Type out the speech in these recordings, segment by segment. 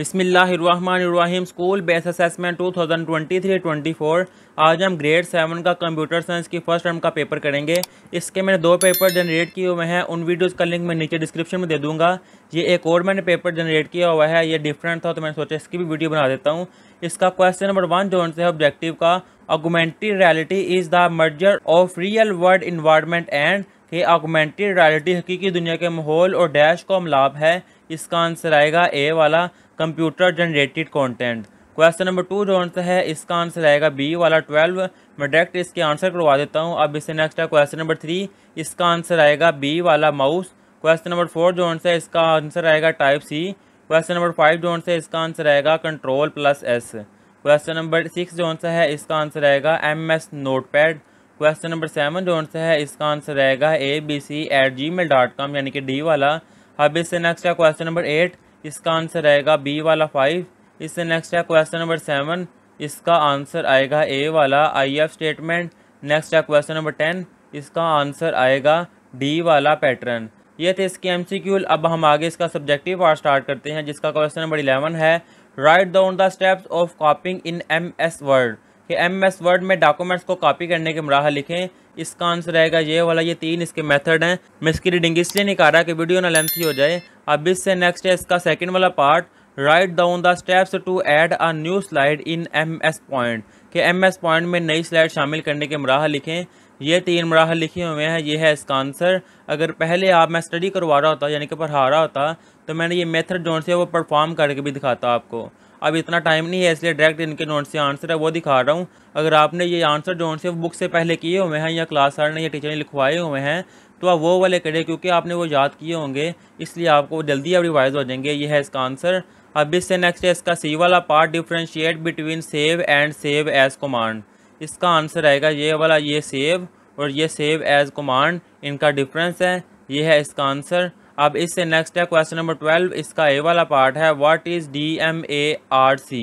बिसमीम school base assessment 2023-24 आज हम ग्रेड सेवन का कंप्यूटर साइंस की फर्स्ट टर्म का पेपर करेंगे इसके मैंने दो पेपर जनरेट किए हुए हैं उन वीडियोस का लिंक मैं नीचे डिस्क्रिप्शन में दे दूंगा ये एक और मैंने पेपर जनरेट किया हुआ है ये डिफरेंट था तो मैंने सोचा इसकी भी वीडियो बना देता हूँ इसका क्वेश्चन नंबर वन जो है ऑब्जेक्टिव का augmented reality is the merger of real world environment and कि ऑगमेंटेड रियलिटी हकीकी दुनिया के माहौल और डैश को अमलाप है इसका आंसर आएगा ए वाला computer generated content question number two जो आंसर है इसका आंसर आएगा बी वाला ट्वेल्व मैं डायरेक्ट इसके आंसर करवा देता हूँ अब इससे नेक्स्ट है क्वेश्चन नंबर थ्री इसका आंसर आएगा बी वाला माउस क्वेश्चन नंबर फोर जो आंसर है इसका आंसर आएगा type C question number five जो आंसर है इसका आंसर आएगा control plus S question number six जो आंसर है इसका आंसर आएगा M S notepad question number seven जो आंसर है इसका आंसर रहेगा A B C at Gmail dot com यानी कि डी वाला अब इससे नेक्स्ट है क्वेश्चन नंबर एट इसका आंसर रहेगा बी वाला फाइव इससे नेक्स्ट है क्वेश्चन नंबर सेवन इसका आंसर आएगा ए वाला आई एफ स्टेटमेंट नेक्स्ट है क्वेश्चन नंबर टेन इसका आंसर आएगा डी वाला पैटर्न ये थे इसके एम सी क्यूल अब हम आगे इसका सब्जेक्टिव पार्ट स्टार्ट करते हैं जिसका क्वेश्चन नंबर इलेवन है write down the steps of copying in M S Word कि एम एस वर्ड में डॉक्यूमेंट्स को कॉपी करने के मराह लिखें इसका आंसर रहेगा ये वाला ये तीन इसके मेथड हैं मैं इसकी रीडिंग इसलिए नहीं कर रहा कि वीडियो ना लेंथी हो जाए अब इससे नेक्स्ट है इसका सेकेंड वाला part write down the steps to add a new slide in M S point कि एम एस पॉइंट में नई स्लाइड शामिल करने के मराह लिखें ये तीन मराह लिखे हुए हैं ये है इसका आंसर अगर पहले आप मैं स्टडी करवा रहा होता यानी कि पढ़ा रहा होता तो मैंने ये मेथड जो है वो परफॉर्म करके भी दिखाता आपको अब इतना टाइम नहीं है इसलिए डायरेक्ट इनके नोट से आंसर है वो दिखा रहा हूँ अगर आपने ये आंसर जो से बुक से पहले किए हुए हैं या क्लास सर ने या टीचर ने लिखवाए हुए हैं तो आप वो वाले करें क्योंकि आपने वो याद किए होंगे इसलिए आपको जल्दी अब रिवाइज हो जाएंगे ये है इसका आंसर अब इससे नेक्स्ट है इसका सी वाला part differentiate between save and save as command इसका आंसर आएगा ये वाला ये सेव और ये सेव एज कमांड इनका डिफरेंस है ये है इसका आंसर अब इससे नेक्स्ट है क्वेश्चन नंबर ट्वेल्व इसका ए वाला पार्ट है what is D M A R C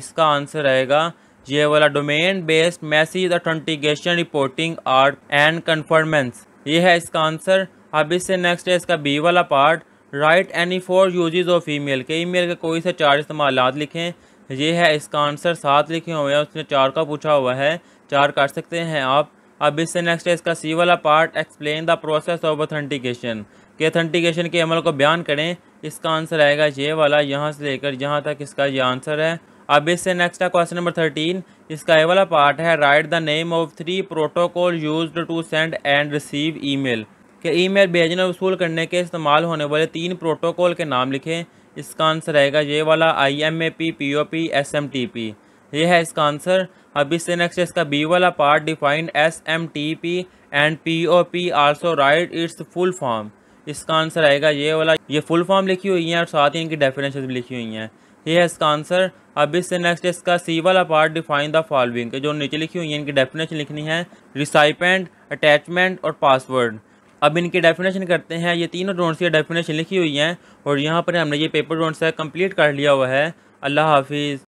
इसका आंसर रहेगा ये वाला domain based message authentication reporting R and conformance ये है इसका आंसर अब इससे नेक्स्ट है इसका बी वाला part write any four uses of email के ई मेल के कोई से चार इस्तेमाल लिखें ये है इसका आंसर सात लिखे हुए हैं उसने चार का पूछा हुआ है चार कर सकते हैं आप अब इससे नेक्स्ट है इसका सी वाला part explain the process of authentication के ऑथेंटिकेशन के अमल को बयान करें इसका आंसर आएगा ये वाला यहाँ से लेकर यहाँ तक इसका ये आंसर है अब इससे नेक्स्ट है क्वेश्चन नंबर थर्टीन इसका ये वाला पार्ट है write the name of three protocol use to send and receive mail के ई मेल भेजने वसूल करने के इस्तेमाल होने वाले तीन प्रोटोकॉल के नाम लिखें इसका आंसर रहेगा ये वाला I M A P P O P S M T P ये है इसका आंसर अब इससे नेक्स्ट इसका बी वाला part defined S M T P and P O P also write its full form इसका आंसर आएगा ये वाला ये फुल फॉर्म लिखी हुई है और साथ ही इनकी डेफिनेशन भी लिखी हुई हैं ये है इसका आंसर अब इससे नेक्स्ट इसका सी वाला पार्ट डिफाइन द फॉलोइंग जो नीचे लिखी हुई है इनकी डेफिनेशन लिखनी है रिसाइपेंट अटैचमेंट और पासवर्ड अब इनकी डेफिनेशन करते हैं ये तीनों ड्रोन्स की डेफिनेशन लिखी हुई हैं और यहाँ पर हमने ये पेपर ड्रोन्स है कंप्लीट कर लिया हुआ है अल्लाह हाफिज़